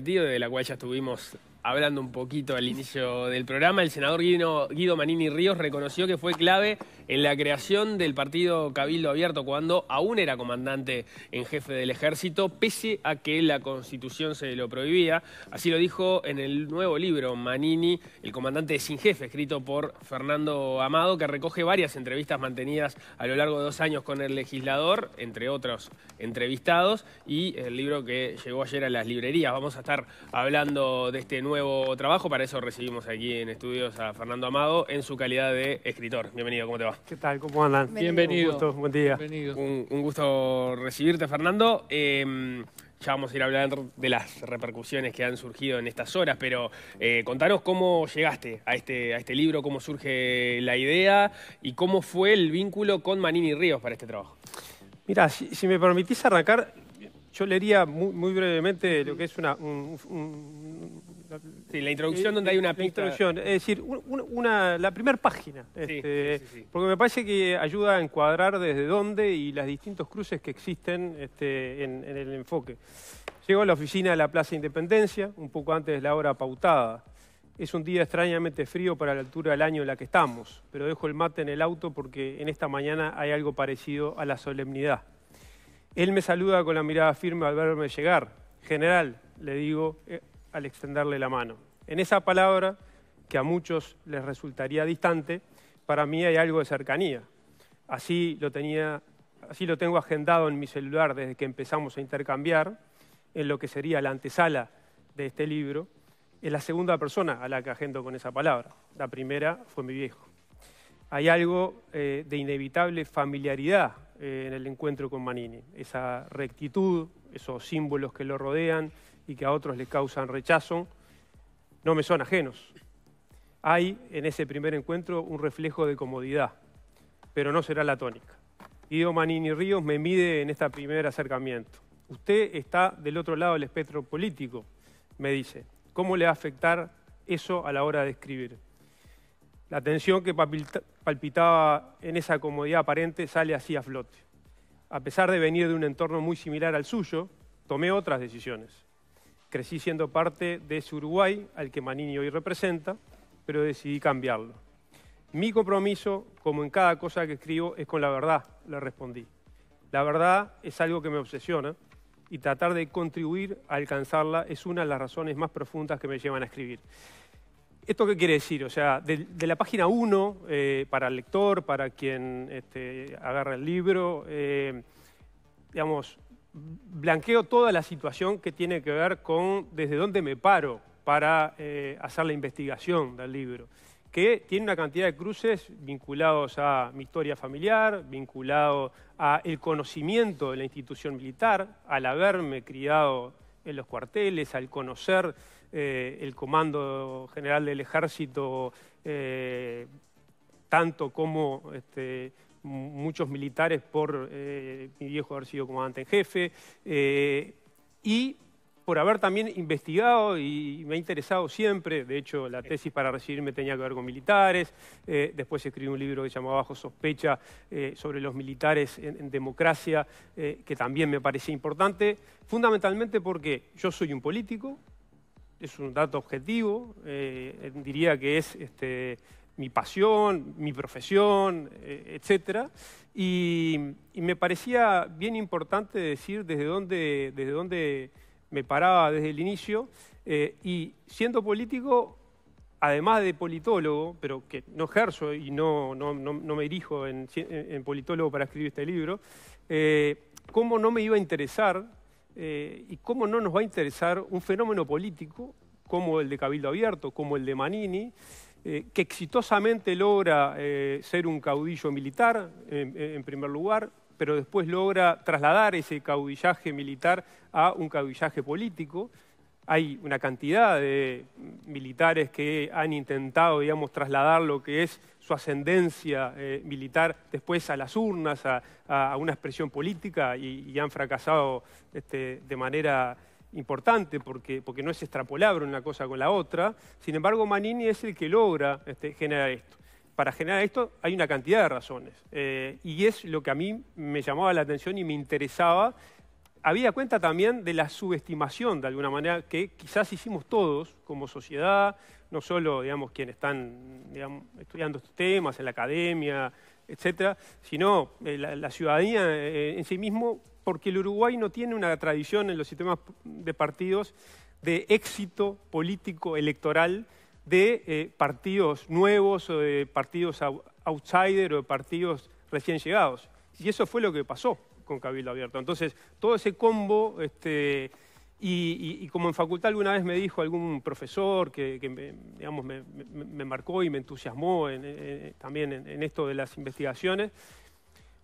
de la cual ya estuvimos hablando un poquito al inicio del programa, el senador Guido, Manini Ríos reconoció que fue clave en la creación del partido Cabildo Abierto cuando aún era comandante en jefe del ejército, pese a que la constitución se lo prohibía. Así lo dijo en el nuevo libro Manini, el comandante sin jefe, escrito por Fernando Amado, que recoge varias entrevistas mantenidas a lo largo de dos años con el legislador, entre otros entrevistados, y el libro que llegó ayer a las librerías. Vamos a estar hablando de este nuevo trabajo. Para eso recibimos aquí en estudios a Fernando Amado en su calidad de escritor. Bienvenido, ¿cómo te va? ¿Qué tal? ¿Cómo andan? Bienvenido. Un buen día. Un, gusto recibirte, Fernando. Em, ya vamos a ir a hablar de las repercusiones que han surgido en estas horas, pero eh, contanos cómo llegaste a este, a este libro, cómo surge la idea y cómo fue el vínculo con Manini Ríos para este trabajo. Mira, si, me permitís arrancar, yo leería muy, brevemente lo que es una, la, sí, la introducción eh, donde hay una pista. introducción, es decir, una, la primera página. Este, porque me parece que ayuda a encuadrar desde dónde y las distintos cruces que existen este, en, en, el enfoque. Llego a la oficina de la Plaza Independencia, un poco antes de la hora pautada. Es un día extrañamente frío para la altura del año en la que estamos, pero dejo el mate en el auto porque en esta mañana hay algo parecido a la solemnidad. Él me saluda con la mirada firme al verme llegar. General, le digo, eh, al extenderle la mano. En esa palabra, que a muchos les resultaría distante, para mí hay algo de cercanía. Así lo, tenía, así lo tengo agendado en mi celular desde que empezamos a intercambiar, en lo que sería la antesala de este libro. Es la segunda persona a la que agendo con esa palabra. La primera fue mi viejo. Hay algo eh, de inevitable familiaridad eh, en el encuentro con Manini. Esa rectitud, esos símbolos que lo rodean, y que a otros les causan rechazo, no me son ajenos. Hay en ese primer encuentro un reflejo de comodidad, pero no será la tónica. Guido Manini Ríos me mide en este primer acercamiento. Usted está del otro lado del espectro político, me dice. ¿Cómo le va a afectar eso a la hora de escribir? La tensión que palpitaba en esa comodidad aparente sale así a flote. A pesar de venir de un entorno muy similar al suyo, tomé otras decisiones. Crecí siendo parte de ese Uruguay al que Manini hoy representa, pero decidí cambiarlo. Mi compromiso, como en cada cosa que escribo, es con la verdad, le respondí. La verdad es algo que me obsesiona y tratar de contribuir a alcanzarla es una de las razones más profundas que me llevan a escribir. ¿Esto qué quiere decir? O sea, de, la página 1, eh, para el lector, para quien este, agarra el libro, eh, digamos, blanqueo toda la situación que tiene que ver con desde dónde me paro para eh, hacer la investigación del libro, que tiene una cantidad de cruces vinculados a mi historia familiar, vinculado al conocimiento de la institución militar, al haberme criado en los cuarteles, al conocer eh, el Comando General del Ejército, eh, tanto como este, muchos militares por eh, mi viejo haber sido comandante en jefe, eh, y por haber también investigado y me ha interesado siempre, de hecho la tesis para recibirme tenía que ver con militares, eh, después escribí un libro que se llamaba Bajo Sospecha sobre los militares en, democracia, que también me parecía importante, fundamentalmente porque yo soy un político, es un dato objetivo, diría que es este, mi pasión, mi profesión, eh, etc. Y, me parecía bien importante decir desde dónde, me paraba desde el inicio. Eh, y siendo político, además de politólogo, pero que no ejerzo y no, me dirijo en, politólogo para escribir este libro, eh, ¿cómo no me iba a interesar y cómo no nos va a interesar un fenómeno político como el de Cabildo Abierto, como el de Manini, eh, que exitosamente logra eh, ser un caudillo militar, en, primer lugar, pero después logra trasladar ese caudillaje militar a un caudillaje político. Hay una cantidad de militares que han intentado, digamos, trasladar lo que es su ascendencia eh, militar después a las urnas, a, una expresión política y, han fracasado este, de manera importante porque, no es extrapolable una cosa con la otra. Sin embargo, Manini es el que logra este, generar esto. Para generar esto hay una cantidad de razones eh, y es lo que a mí me llamaba la atención y me interesaba. Había cuenta también de la subestimación, de alguna manera, que quizás hicimos todos como sociedad, no solo digamos, quienes están estudiando estos temas en la academia, etcétera, sino eh, la, ciudadanía eh, en sí mismo, porque el Uruguay no tiene una tradición en los sistemas de partidos de éxito político electoral de eh, partidos nuevos o de partidos outsider o de partidos recién llegados. Y eso fue lo que pasó con Cabildo Abierto. Entonces, todo ese combo este, y, como en facultad alguna vez me dijo algún profesor que, me, marcó y me entusiasmó también en, esto de las investigaciones,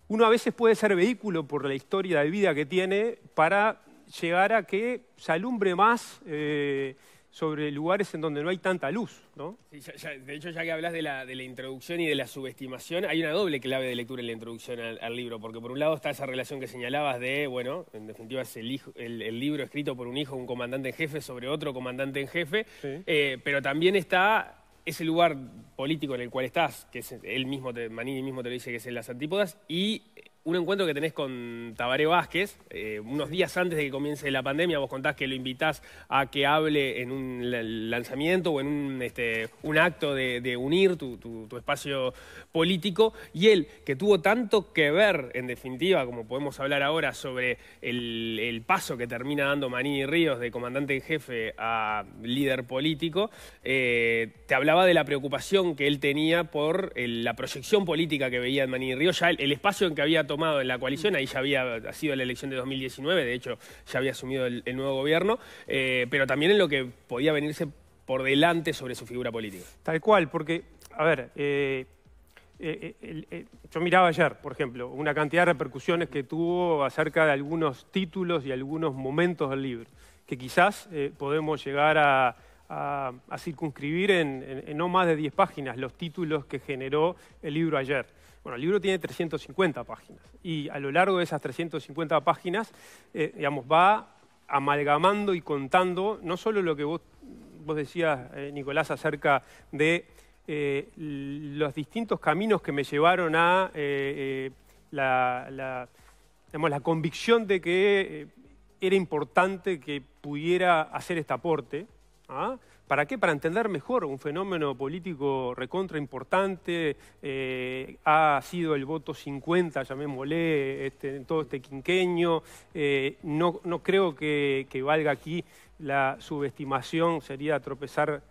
uno a veces puede ser vehículo por la historia de vida que tiene para llegar a que se alumbre más eh, sobre lugares en donde no hay tanta luz, ¿no? de hecho, ya que hablas de la, de la, introducción y de la subestimación, hay una doble clave de lectura en la introducción al, libro, porque por un lado está esa relación que señalabas de, bueno, en definitiva es el, hijo, el, libro escrito por un hijo, un comandante en jefe, sobre otro comandante en jefe, eh, pero también está ese lugar político en el cual estás, que es, él mismo, te, Manini mismo te lo dice que es en las antípodas, y un encuentro que tenés con Tabaré Vázquez, eh, unos días antes de que comience la pandemia, vos contás que lo invitás a que hable en un lanzamiento o en un, este, un acto de, unir tu, espacio político, y él, que tuvo tanto que ver, en definitiva, como podemos hablar ahora, sobre el, paso que termina dando Maní Ríos de comandante en jefe a líder político, eh, te hablaba de la preocupación que él tenía por eh, la proyección política que veía en Maní Ríos, ya el, espacio en que había tomado tomado en la coalición, ahí ya había sido la elección de 2019, de hecho ya había asumido el, nuevo gobierno, eh, pero también en lo que podía venirse por delante sobre su figura política. Tal cual, porque, a ver, eh, eh, yo miraba ayer, por ejemplo, una cantidad de repercusiones que tuvo acerca de algunos títulos y algunos momentos del libro, que quizás podemos llegar a, circunscribir en, en no más de 10 páginas los títulos que generó el libro ayer. Bueno, el libro tiene 350 páginas y a lo largo de esas 350 páginas, eh, digamos, va amalgamando y contando no solo lo que vos, decías, eh, Nicolás, acerca de eh, los distintos caminos que me llevaron a la, la, convicción de que era importante que pudiera hacer este aporte, ¿ah? ¿Para qué? Para entender mejor un fenómeno político recontra importante, eh, ha sido el voto 50, llamémosle, este, en todo este quinqueño. Eh, no, creo que valga aquí la subestimación, sería tropezar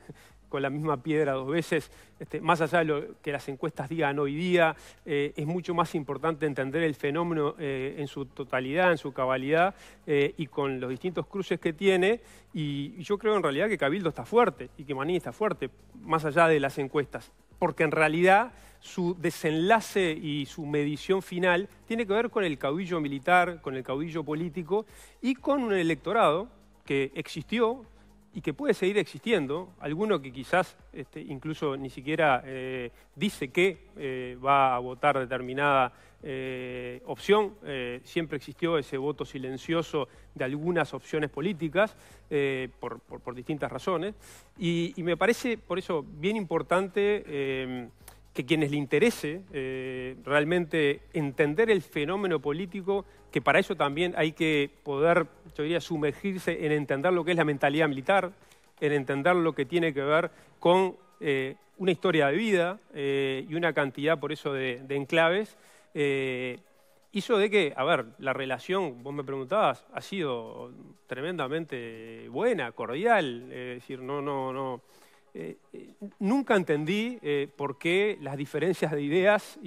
con la misma piedra dos veces, este, más allá de lo que las encuestas digan hoy día, eh, es mucho más importante entender el fenómeno eh, en su totalidad, en su cabalidad eh, y con los distintos cruces que tiene. Y, y, yo creo en realidad que Cabildo está fuerte y que Maní está fuerte, más allá de las encuestas, porque en realidad su desenlace y su medición final tiene que ver con el caudillo militar, con el caudillo político y con un electorado que existió, y que puede seguir existiendo, alguno que quizás este, incluso ni siquiera eh, dice que eh, va a votar determinada eh, opción, siempre existió ese voto silencioso de algunas opciones políticas por, distintas razones, y, y, me parece por eso bien importante que quienes le interese realmente entender el fenómeno político que para eso también hay que poder, yo diría, sumergirse en entender lo que es la mentalidad militar, en entender lo que tiene que ver con eh, una historia de vida eh, y una cantidad, por eso, de, enclaves, eh, hizo de que, a ver, la relación, vos me preguntabas, ha sido tremendamente buena, cordial, eh, es decir, no, no, no. nunca entendí por qué las diferencias de ideas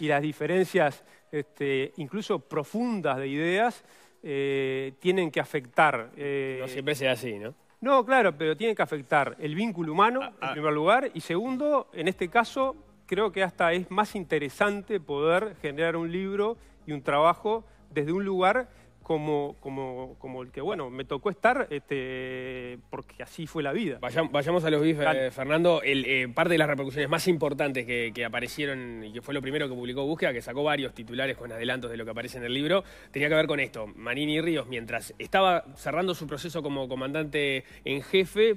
y las diferencias este, incluso profundas de ideas, eh, tienen que afectar. Eh, no siempre sea así, ¿no? No, claro, pero tienen que afectar el vínculo humano, ah, en ah. primer lugar, y segundo, en este caso, creo que hasta es más interesante poder generar un libro y un trabajo desde un lugar como, como, el que, bueno, me tocó estar este, porque así fue la vida. Vayamos, a los bifes, eh, Fernando. Eh, parte de las repercusiones más importantes que, que, aparecieron y que fue lo primero que publicó Búsqueda, que sacó varios titulares con adelantos de lo que aparece en el libro, tenía que ver con esto. Manini Ríos, mientras estaba cerrando su proceso como comandante en jefe,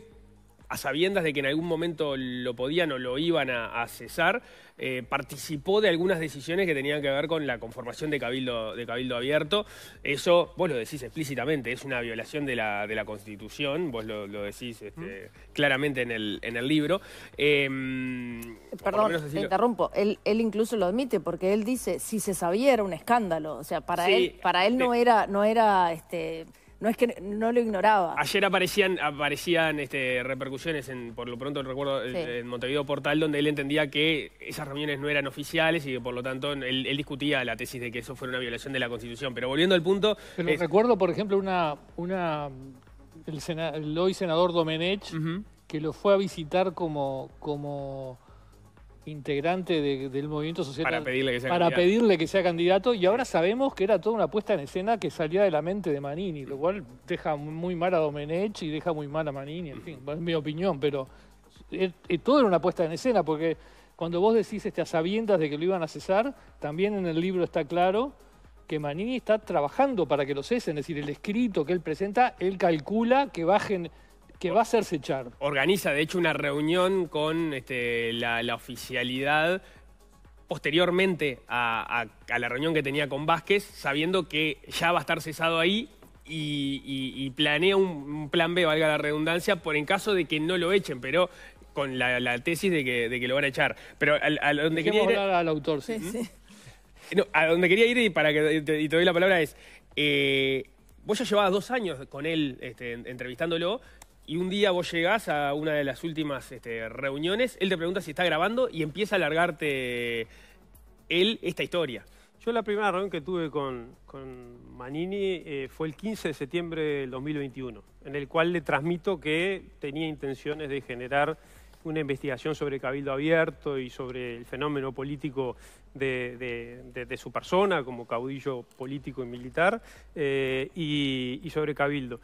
a sabiendas de que en algún momento lo podían o lo iban a, cesar, eh, participó de algunas decisiones que tenían que ver con la conformación de Cabildo, de Cabildo Abierto. Eso, vos lo decís explícitamente, es una violación de la, de la Constitución, vos lo, decís este, claramente en el, en el libro. Em, Perdón, interrumpo, él, incluso lo admite, porque él dice, si se sabía era un escándalo, o sea, para él, para él eh, no era, no era este, no es que no lo ignoraba. Ayer aparecían, aparecían este, repercusiones, en, por lo pronto recuerdo, en Montevideo Portal, donde él entendía que esas reuniones no eran oficiales y por lo tanto él, discutía la tesis de que eso fue una violación de la Constitución. Pero volviendo al punto... Pero recuerdo, por ejemplo, una, una el, hoy senador Domenech, que lo fue a visitar como... como integrante del movimiento social para, pedirle que, sea candidato y ahora sabemos que era toda una puesta en escena que salía de la mente de Manini, lo cual deja muy mal a Domenech y deja muy mal a Manini, en fin, es mi opinión, pero todo era una puesta en escena porque cuando vos decís este, a sabiendas de que lo iban a cesar, también en el libro está claro que Manini está trabajando para que lo cesen, es decir, el escrito que él presenta, él calcula que bajen que va a hacerse echar. Organiza, de hecho, una reunión con este, la, oficialidad posteriormente a, la reunión que tenía con Vázquez, sabiendo que ya va a estar cesado ahí y, planea un, plan B, valga la redundancia, por en caso de que no lo echen, pero con la, tesis de que, de lo van a echar. Pero al, donde quería ir... hablar al autor, sí. sí. a donde quería ir y para que te, doy la palabra es... Eh, vos ya llevabas dos años con él este, entrevistándolo y un día vos llegás a una de las últimas este, reuniones, él te pregunta si está grabando y empieza a largarte él esta historia. Yo la primera reunión que tuve con, Manini eh, fue el 15 de septiembre del 2021, en el cual le transmito que tenía intenciones de generar una investigación sobre Cabildo Abierto y sobre el fenómeno político de, su persona como caudillo político y militar eh, y sobre Cabildo.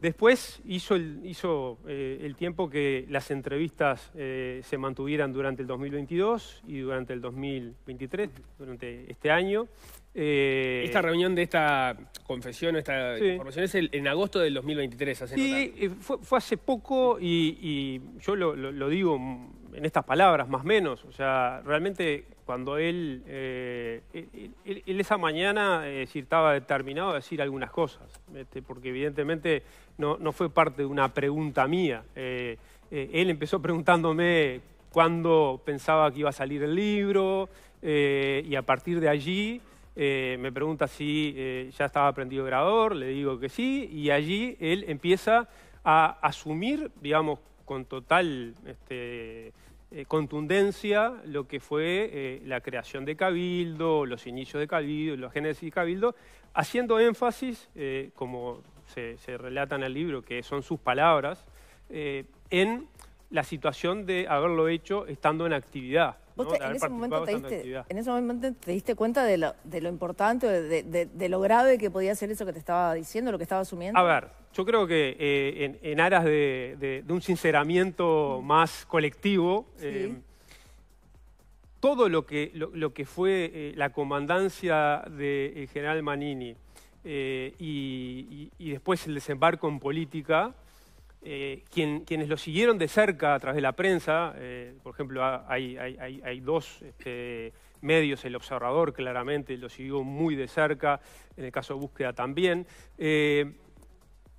Después hizo eh, el, tiempo que las entrevistas eh, se mantuvieran durante el 2022 y durante el 2023, durante este año. Eh, esta reunión de esta confesión, esta información, es en agosto del 2023. Hace sí, fue, hace poco y, yo lo digo en estas palabras, más o menos. O sea, realmente cuando él, eh, él, esa mañana eh, estaba determinado a decir algunas cosas, este, porque evidentemente no, fue parte de una pregunta mía. Eh, él empezó preguntándome cuándo pensaba que iba a salir el libro y a partir de allí me pregunta si ya estaba aprendido grabador, le digo que sí y allí él empieza a asumir, digamos, con total... Este, eh, contundencia lo que fue eh, la creación de Cabildo, los inicios de Cabildo, los génesis de Cabildo, haciendo énfasis, eh, como se, se, relata en el libro, que son sus palabras, en la situación de haberlo hecho estando en actividad. ¿Vos en, ese momento te diste, cuenta de lo, importante, de, de, lo grave que podía ser eso que te estaba diciendo, lo que estaba asumiendo? A ver, yo creo que eh, en, aras de, un sinceramiento más colectivo, eh, todo lo que, lo, que fue eh, la comandancia del general Manini y después el desembarco en política eh, quienes lo siguieron de cerca a través de la prensa, eh, por ejemplo, hay, dos este, medios, El Observador claramente lo siguió muy de cerca, en el caso de Búsqueda también. Eh,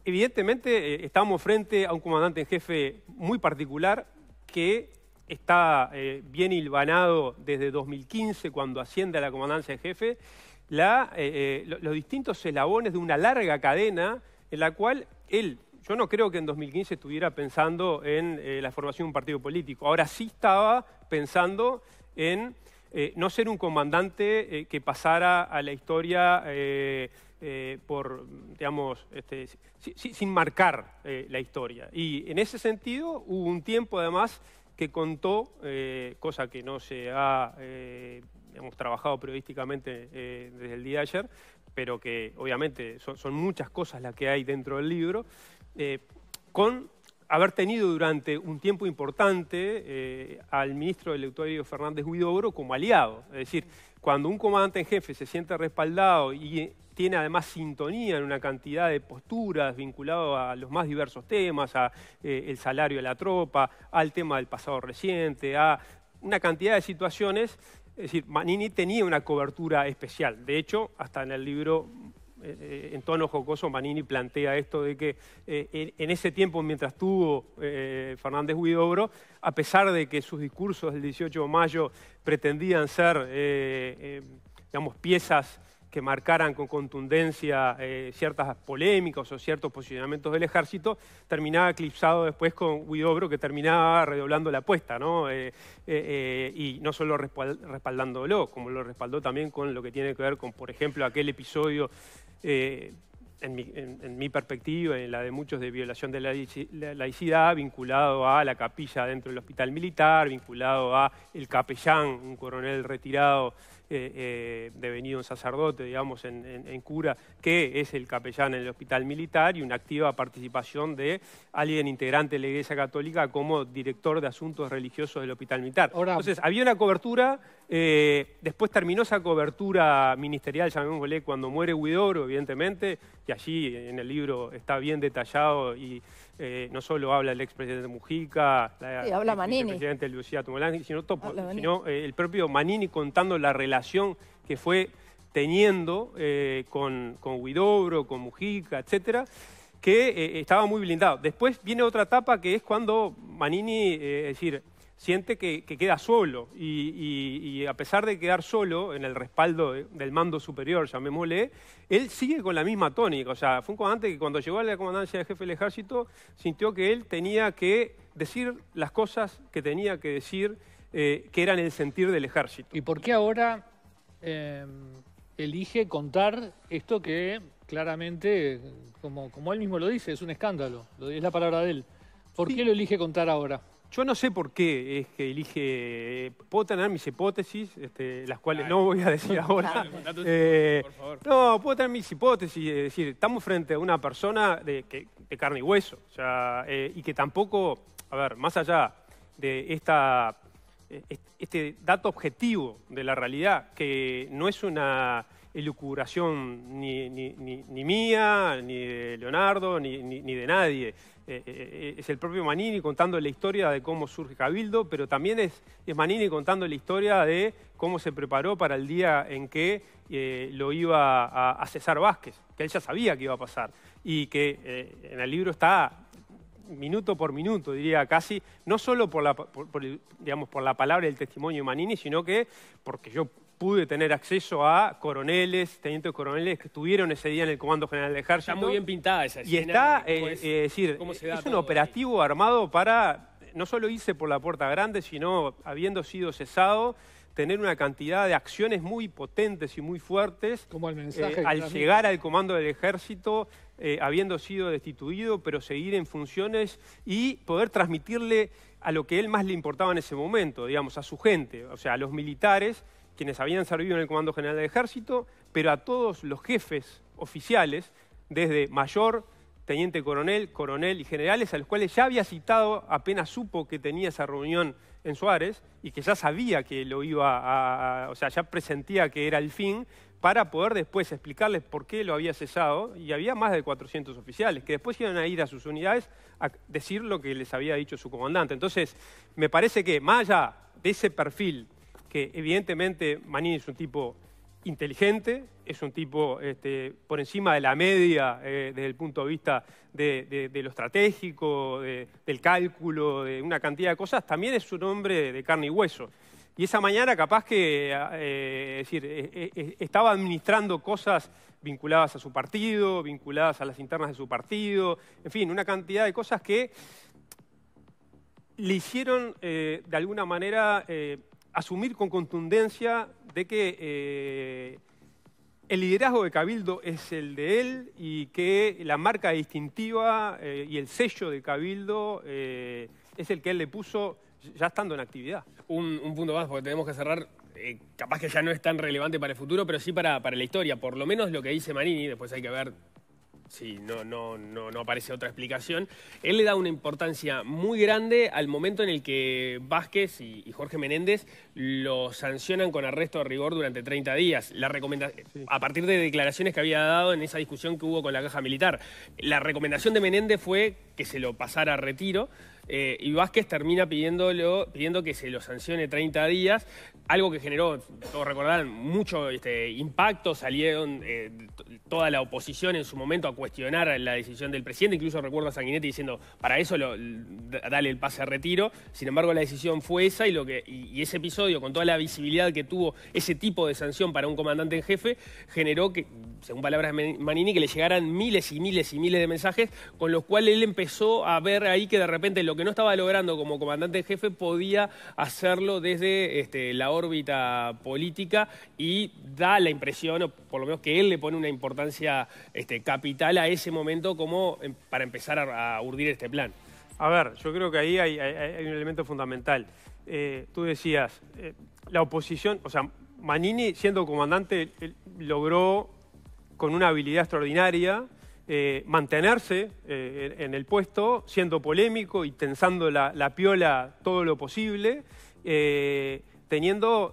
evidentemente estamos frente a un comandante en jefe muy particular que está bien hilvanado desde 2015, cuando asciende a la comandancia en jefe, los distintos eslabones de una larga cadena en la cual él yo no creo que en 2015 estuviera pensando en eh, la formación de un partido político. Ahora sí estaba pensando en eh, no ser un comandante eh, que pasara a la historia este, sin marcar la historia. Y en ese sentido hubo un tiempo además que contó, cosa que no se ha hemos trabajado periodísticamente desde el día de ayer, pero que obviamente son, muchas cosas las que hay dentro del libro, eh, con haber tenido durante un tiempo importante eh, al ministro del Fernández Huidobro como aliado. Es decir, cuando un comandante en jefe se siente respaldado y eh, tiene además sintonía en una cantidad de posturas vinculadas a los más diversos temas, a el salario de la tropa, al tema del pasado reciente, a una cantidad de situaciones, es decir, Manini tenía una cobertura especial. De hecho, hasta en el libro eh, en tono jocoso Manini plantea esto de que eh, en ese tiempo, mientras tuvo eh, Fernández Huidobro, a pesar de que sus discursos del 18 de mayo pretendían ser digamos, piezas que marcaran con contundencia eh, ciertas polémicas o ciertos posicionamientos del ejército, terminaba eclipsado después con Huidobro, que terminaba redoblando la apuesta, ¿no? Eh, eh, y no solo respaldándolo, como lo respaldó también con lo que tiene que ver con, por ejemplo, aquel episodio en mi, en mi, perspectiva, en la de muchos, de violación de la laicidad, vinculado a la capilla dentro del hospital militar, vinculado a el capellán, un coronel retirado eh, eh, devenido un sacerdote, digamos, en, cura, que es el capellán en el hospital militar y una activa participación de alguien integrante de la Iglesia Católica como director de asuntos religiosos del hospital militar. Entonces, había una cobertura, eh, después terminó esa cobertura ministerial, llamémosle, cuando muere Huidoro, evidentemente, y allí en el libro está bien detallado y eh, no solo habla el expresidente Mujica, el presidente Lucía Tumolán, sino, eh, el propio Manini contando la relación que fue teniendo eh, con, con Huidobro, con Mujica, etcétera, que estaba muy blindado. Después viene otra etapa que es cuando Manini, es decir, siente que, queda solo y, a pesar de quedar solo en el respaldo del mando superior, llamémosle, él sigue con la misma tónica. O sea, fue un comandante que cuando llegó a la comandancia de jefe del ejército sintió que él tenía que decir las cosas que tenía que decir, eh, que eran el sentir del ejército. ¿Y por qué ahora em, elige contar esto que claramente, como, él mismo lo dice, es un escándalo, es la palabra de él? ¿Por qué lo elige contar ahora? Yo no sé por qué es que elige. Eh, puedo tener mis hipótesis, este, las cuales no voy a decir ahora. Eh, no, puedo tener mis hipótesis. Es decir, estamos frente a una persona de, carne y hueso. Eh, y que tampoco, a ver, más allá de esta, este dato objetivo de la realidad, que no es una elucubración ni, ni, ni, ni mía, ni de Leonardo, ni de nadie. Eh, eh, eh, es el propio Manini contando la historia de cómo surge Cabildo, pero también es, Manini contando la historia de cómo se preparó para el día en que lo iba a, César Vázquez, que él ya sabía que iba a pasar y que en el libro está minuto por minuto, diría casi, no solo por la, digamos, por la palabra y el testimonio de Manini, sino que porque yo pude tener acceso a coroneles, tenientes coroneles que estuvieron ese día en el Comando General del Ejército. Está muy bien pintada esa escena. Y está, eh, eh, pues, eh, es decir, es un operativo armado para, no solo irse por la Puerta Grande, sino habiendo sido cesado, tener una cantidad de acciones muy potentes y muy fuertes. Como el mensaje. al llegar al comando del ejército, habiendo sido destituido, pero seguir en funciones y poder transmitirle a lo que él más le importaba en ese momento, digamos, a su gente, o sea, a los militares, quienes habían servido en el Comando General del Ejército, pero a todos los jefes oficiales, desde mayor, teniente coronel, coronel y generales, a los cuales ya había citado, apenas supo que tenía esa reunión en Suárez y que ya sabía que lo iba a, o sea, ya presentía que era el fin, para poder después explicarles por qué lo había cesado, y había más de 400 oficiales, que después iban a ir a sus unidades a decir lo que les había dicho su comandante. Entonces, me parece que más allá de ese perfil que evidentemente Manini es un tipo inteligente, es un tipo este, por encima de la media eh, desde el punto de vista de, lo estratégico, del cálculo, de una cantidad de cosas, también es un hombre de carne y hueso. Y esa mañana capaz que eh, decir, e, e, e, estaba administrando cosas vinculadas a su partido, vinculadas a las internas de su partido, en fin, una cantidad de cosas que le hicieron eh, de alguna manera asumir con contundencia de que eh, el liderazgo de Cabildo es el de él y que la marca distintiva eh, y el sello de Cabildo eh, es el que él le puso ya estando en actividad. Un, punto más, porque tenemos que cerrar. capaz que ya no es tan relevante para el futuro, pero sí para, la historia. Por lo menos lo que dice Marini, después hay que ver Sí, no, no, no, aparece otra explicación. Él le da una importancia muy grande al momento en el que Vázquez y, Jorge Menéndez lo sancionan con arresto de rigor durante 30 días. La A partir de declaraciones que había dado en esa discusión que hubo con la caja militar. La recomendación de Menéndez fue que se lo pasara a retiro. Eh, y Vázquez termina pidiéndolo, pidiendo que se lo sancione 30 días, algo que generó, todos recordarán, mucho este, impacto, salieron eh, toda la oposición en su momento a cuestionar la decisión del presidente, incluso recuerdo a Sanguinetti diciendo, para eso lo, dale el pase a retiro, sin embargo la decisión fue esa y, lo que, y, y ese episodio, con toda la visibilidad que tuvo ese tipo de sanción para un comandante en jefe, generó que, según palabras de Manini, que le llegaran miles y miles y miles de mensajes, con los cuales él empezó a ver ahí que de repente lo que no estaba logrando como comandante en jefe podía hacerlo desde este, la órbita política y da la impresión, o por lo menos que él le pone una importancia este, capital a ese momento como em, para empezar a, urdir este plan. A ver, yo creo que ahí hay, un elemento fundamental. Eh, tú decías, eh, la oposición, o sea, Manini siendo comandante logró con una habilidad extraordinaria eh, mantenerse eh, en el puesto, siendo polémico y tensando la, piola todo lo posible, eh, teniendo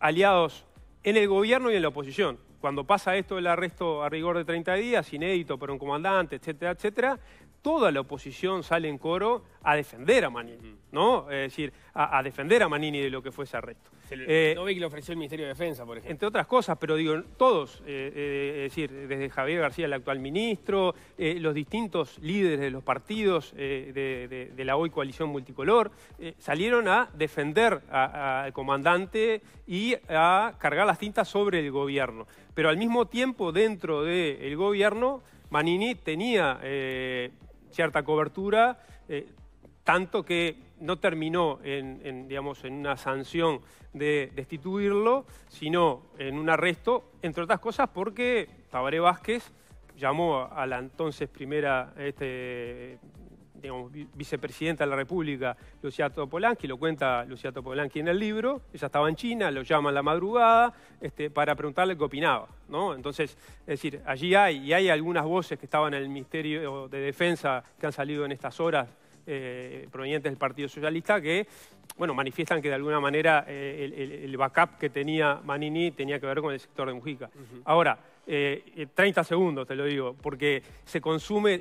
aliados en el gobierno y en la oposición. Cuando pasa esto del arresto a rigor de 30 días, inédito pero un comandante, etcétera, etcétera, toda la oposición sale en coro a defender a Manini, ¿no? Es decir, a, defender a Manini de lo que fue ese arresto. Eh, ve que le ofreció el Ministerio de Defensa, por ejemplo. Entre otras cosas, pero digo, todos, eh, eh, es decir, desde Javier García, el actual ministro, los distintos líderes de los partidos de, la hoy coalición multicolor, salieron a defender al comandante y a cargar las tintas sobre el gobierno. Pero al mismo tiempo, dentro del gobierno, Manini tenía cierta cobertura, eh, tanto que no terminó en, digamos, en una sanción de destituirlo, sino en un arresto, entre otras cosas porque Tabaré Vázquez llamó a la entonces primera este, vicepresidenta de la República, Lucía Topolanqui, lo cuenta Lucía Topolanqui en el libro, ella estaba en China, lo llaman la madrugada este, para preguntarle qué opinaba. Entonces, es decir, allí hay, y hay algunas voces que estaban en el Ministerio de Defensa que han salido en estas horas eh, provenientes del Partido Socialista que bueno, manifiestan que de alguna manera eh, el, backup que tenía Manini tenía que ver con el sector de Mujica. Ahora, 30 eh, eh, segundos, te lo digo, porque se consume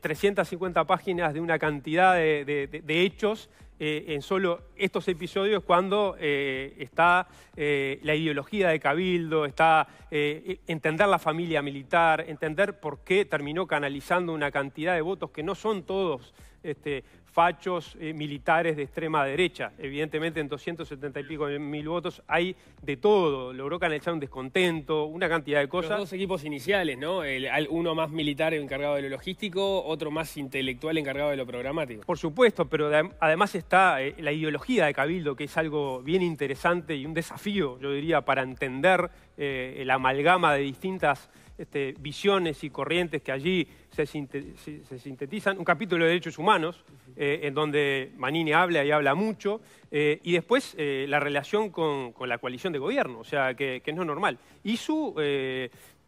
350 eh, páginas de una cantidad de, hechos en solo estos episodios cuando está la ideología de Cabildo, está entender la familia militar, entender por qué terminó canalizando una cantidad de votos que no son todos este, fachos eh, militares de extrema derecha. Evidentemente en 270 y pico mil votos hay de todo. Logró canalizar un descontento, una cantidad de cosas. dos equipos iniciales, ¿no? uno más militar encargado de lo logístico, otro más intelectual encargado de lo programático. Por supuesto, pero además está eh, la ideología de Cabildo, que es algo bien interesante y un desafío, yo diría, para entender eh, la amalgama de distintas este, visiones y corrientes que allí se, sintetizan. Un capítulo de derechos humanos, eh, en donde Manini habla y habla mucho. Eh, y después eh, la relación con, la coalición de gobierno, o sea, que, que no es normal. Y su,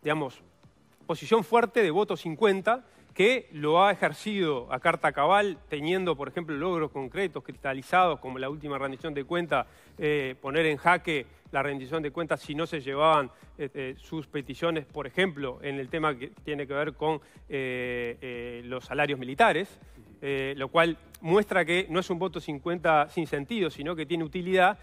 digamos, posición fuerte de voto 50 que lo ha ejercido a carta cabal, teniendo, por ejemplo, logros concretos, cristalizados, como la última rendición de cuentas, eh, poner en jaque la rendición de cuentas si no se llevaban eh, eh, sus peticiones, por ejemplo, en el tema que tiene que ver con los salarios militares, lo cual muestra que no es un voto 50 sin sentido, sino que tiene utilidad,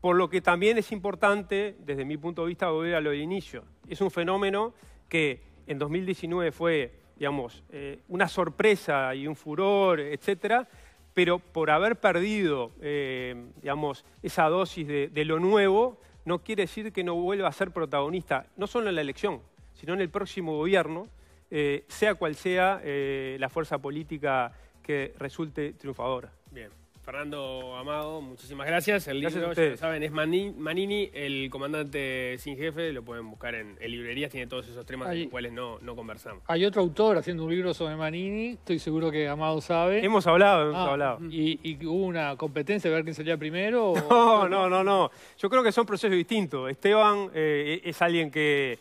por lo que también es importante, desde mi punto de vista, volver a lo del inicio. Es un fenómeno que en 2019 fue digamos, eh, una sorpresa y un furor, etcétera, pero por haber perdido, eh, digamos, esa dosis de, lo nuevo, no quiere decir que no vuelva a ser protagonista, no solo en la elección, sino en el próximo gobierno, eh, sea cual sea la fuerza política que resulte triunfadora. Bien. Fernando Amado, muchísimas gracias. El libro, ya saben, es Manini, el comandante sin jefe. Lo pueden buscar en, librerías, tiene todos esos temas de los cuales no, no, conversamos. Hay otro autor haciendo un libro sobre Manini, estoy seguro que Amado sabe. Hemos hablado, hemos ah, hablado. Y, hubo una competencia de ver quién salía primero? No, no, no, Yo creo que son procesos distintos. Esteban eh, e, es alguien que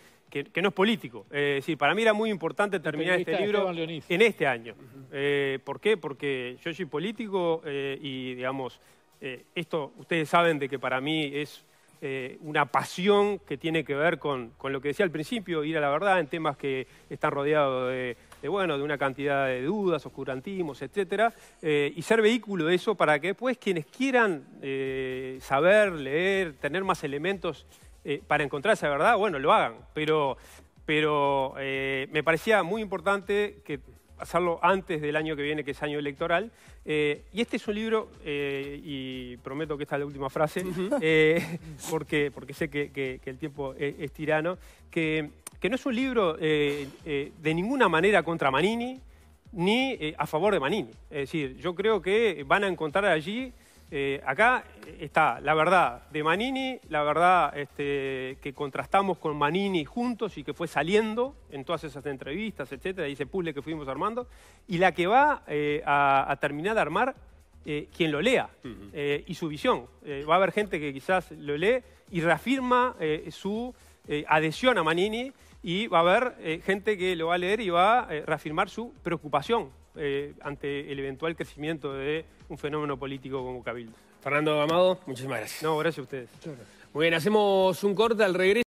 que, no es político. Eh, para mí era muy importante terminar este libro en este año. Eh, ¿Por qué? Porque yo soy político eh, y, digamos, esto ustedes saben de que para mí es una pasión que tiene que ver con, lo que decía al principio, ir a la verdad en temas que están rodeados de, bueno, de una cantidad de dudas, oscurantismos, etcétera, y ser vehículo de eso para que después quienes quieran saber, leer, tener más elementos eh, para encontrar esa verdad, bueno, lo hagan. Pero, pero eh, me parecía muy importante que hacerlo antes del año que viene, que es año electoral. Eh, y este es un libro, y prometo que esta es la última frase, porque, porque sé que, que, el tiempo e-, es, tirano, que, que, no es un libro de ninguna manera contra Manini, ni a favor de Manini. Es decir, yo creo que van a encontrar allí eh, acá eh, está la verdad de Manini, la verdad este, que contrastamos con Manini juntos y que fue saliendo en todas esas entrevistas, etcétera, y ese puzzle que fuimos armando, y la que va eh, a, terminar de armar quien lo lea y su visión. va a haber gente que quizás lo lee y reafirma su adhesión a Manini y va a haber gente que lo va a leer y va a reafirmar su preocupación eh, ante el eventual crecimiento de un fenómeno político como Cabildo. Fernando Amado, muchísimas gracias. No, gracias a ustedes. Muy bien, hacemos un corte al regreso.